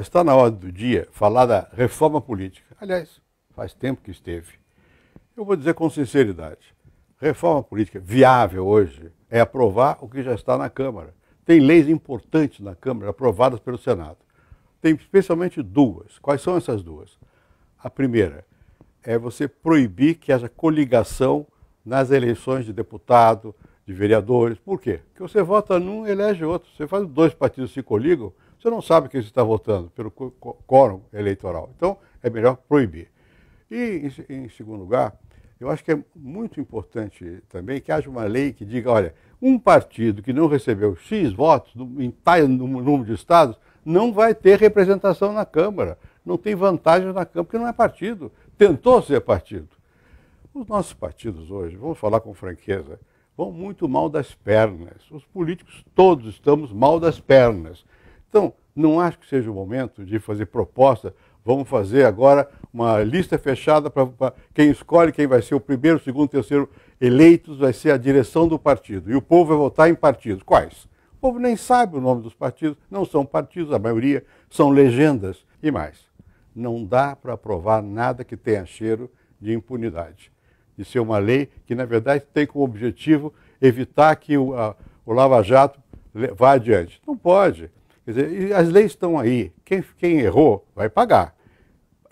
está na ordem do dia falar da reforma política. Aliás, faz tempo que esteve. Eu vou dizer com sinceridade: reforma política viável hoje é aprovar o que já está na Câmara. Tem leis importantes na Câmara aprovadas pelo Senado. Tem especialmente duas. Quais são essas duas? A primeira é você proibir que haja coligação nas eleições de deputado, de vereadores. Por quê? Porque você vota num, elege outro. Você faz dois partidos se coligam, você não sabe quem você está votando pelo quórum eleitoral. Então, é melhor proibir. E, em, em segundo lugar, eu acho que é muito importante também que haja uma lei que diga, olha, um partido que não recebeu X votos em tal número de estados não vai ter representação na Câmara, não tem vantagem na Câmara, porque não é partido. Tentou ser partido. Os nossos partidos hoje, vamos falar com franqueza, vão muito mal das pernas. Os políticos todos estamos mal das pernas. Então, não acho que seja o momento de fazer proposta. Vamos fazer agora uma lista fechada para quem escolhe quem vai ser o primeiro, segundo, terceiro eleitos, vai ser a direção do partido. E o povo vai votar em partidos. Quais? O povo nem sabe o nome dos partidos, não são partidos, a maioria são legendas e mais. Não dá para aprovar nada que tenha cheiro de impunidade. Isso é uma lei que, na verdade, tem como objetivo evitar que o, a, o Lava Jato vá adiante. Não pode. Quer dizer, as leis estão aí. Quem, quem errou vai pagar.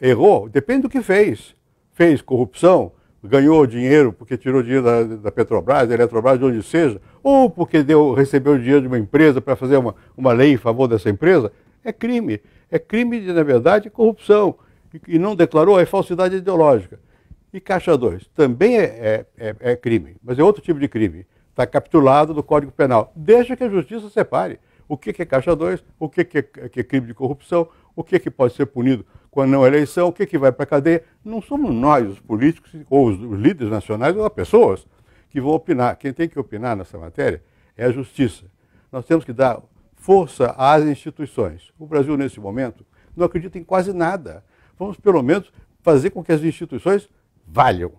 Errou, depende do que fez. Fez corrupção, ganhou dinheiro porque tirou dinheiro da, da Petrobras, da Eletrobras, de onde seja, ou porque deu, recebeu dinheiro de uma empresa para fazer uma, uma lei em favor dessa empresa, é crime. É crime, de, na verdade, corrupção. E, e não declarou, é falsidade ideológica. E Caixa 2 também é, é, é, é crime, mas é outro tipo de crime. Está capitulado no Código Penal. Deixa que a justiça separe o que é Caixa 2, o é, que é crime de corrupção, o que, que pode ser punido com a não é eleição, o que, que vai para a cadeia. Não somos nós, os políticos, ou os líderes nacionais, ou as pessoas que vão opinar. Quem tem que opinar nessa matéria é a justiça. Nós temos que dar força às instituições. O Brasil, nesse momento, não acredita em quase nada. Vamos, pelo menos, fazer com que as instituições valham.